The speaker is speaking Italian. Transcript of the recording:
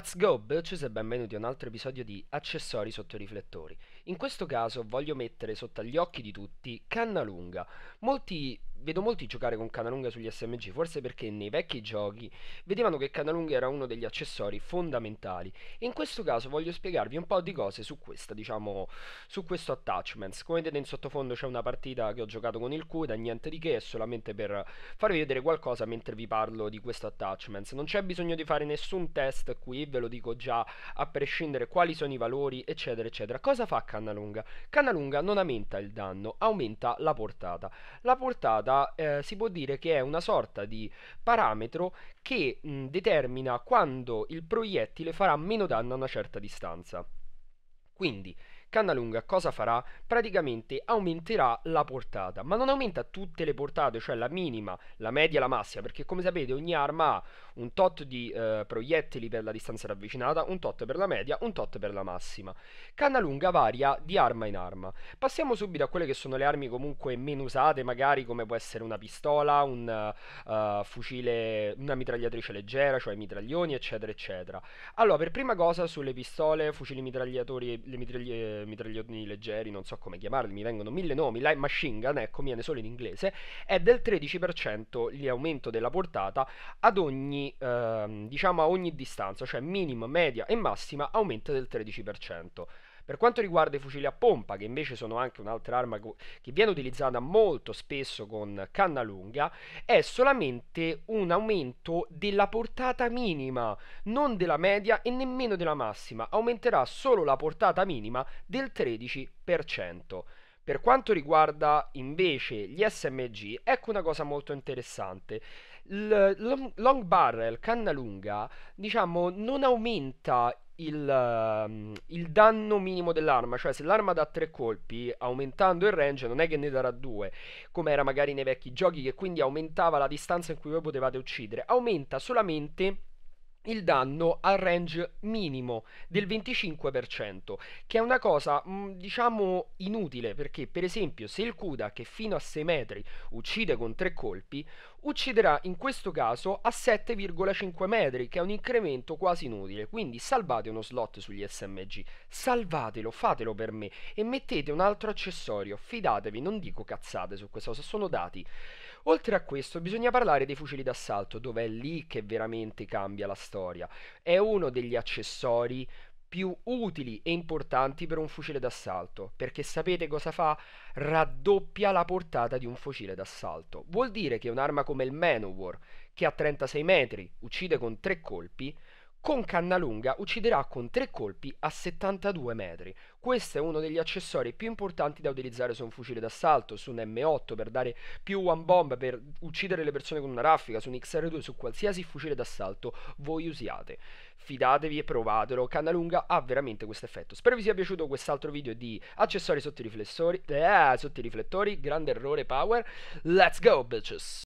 Let's go, bitches, e benvenuti a un altro episodio di Accessori sotto i riflettori. In questo caso voglio mettere sotto gli occhi di tutti Canna Lunga. Molti vedo molti giocare con Canalunga sugli SMG, forse perché nei vecchi giochi vedevano che Canalunga era uno degli accessori fondamentali. E in questo caso voglio spiegarvi un po' di cose su questa, diciamo, su questo attachment. Come vedete in sottofondo c'è una partita che ho giocato con il CUDA, niente di che, è solamente per farvi vedere qualcosa mentre vi parlo di questo attachment. Non c'è bisogno di fare nessun test qui, ve lo dico già, a prescindere quali sono i valori, eccetera, eccetera. Cosa fa Canalunga? Canalunga non aumenta il danno, aumenta la portata. La portata derivata eh, si può dire che è una sorta di parametro che mh, determina quando il proiettile farà meno danno a una certa distanza. Quindi Cannalunga cosa farà? Praticamente aumenterà la portata, ma non aumenta tutte le portate, cioè la minima, la media e la massima, perché come sapete ogni arma ha un tot di eh, proiettili per la distanza ravvicinata, un tot per la media, un tot per la massima. Cannalunga varia di arma in arma. Passiamo subito a quelle che sono le armi comunque meno usate, magari come può essere una pistola, un uh, fucile, una mitragliatrice leggera, cioè i mitraglioni, eccetera, eccetera. Allora, per prima cosa sulle pistole, fucili mitragliatori, le mitragliatrici eh, eh, mitraglioni leggeri, non so come chiamarli, mi vengono mille nomi, Light Machine Gun, ecco, viene solo in inglese, è del 13% l'aumento della portata ad ogni, eh, diciamo, a ogni distanza, cioè minima, media e massima aumenta del 13%. Per quanto riguarda i fucili a pompa, che invece sono anche un'altra arma che viene utilizzata molto spesso con canna lunga, è solamente un aumento della portata minima, non della media e nemmeno della massima, aumenterà solo la portata minima del 13%. Per quanto riguarda invece gli SMG, ecco una cosa molto interessante. Il long barrel, canna lunga, diciamo, non aumenta il, ehm, il, danno minimo dell'arma, cioè se l'arma dà tre colpi, aumentando il range non è che ne darà due, come era magari nei vecchi giochi che quindi aumentava la distanza in cui voi potevate uccidere, aumenta solamente il danno al range minimo del 25% che è una cosa mm, diciamo inutile perché per esempio se il Kuda che fino a 6 metri uccide con 3 colpi ucciderà in questo caso a 7,5 metri che è un incremento quasi inutile quindi salvate uno slot sugli SMG salvatelo, fatelo per me e mettete un altro accessorio fidatevi, non dico cazzate su questa cosa sono dati oltre a questo bisogna parlare dei fucili d'assalto dove è lì che veramente cambia la storia storia. È uno degli accessori più utili e importanti per un fucile d'assalto, perché sapete cosa fa? Raddoppia la portata di un fucile d'assalto. Vuol dire che un'arma come il Manowar, che a 36 metri uccide con tre colpi, con canna lunga ucciderà con tre colpi a 72 metri. Questo è uno degli accessori più importanti da utilizzare su un fucile d'assalto, su un M8 per dare più one bomb, per uccidere le persone con una raffica, su un XR2, su qualsiasi fucile d'assalto voi usiate. Fidatevi e provatelo, canna lunga ha veramente questo effetto. Spero vi sia piaciuto quest'altro video di accessori sotto i riflettori. Eh, sotto i riflettori, grande errore power. Let's go bitches!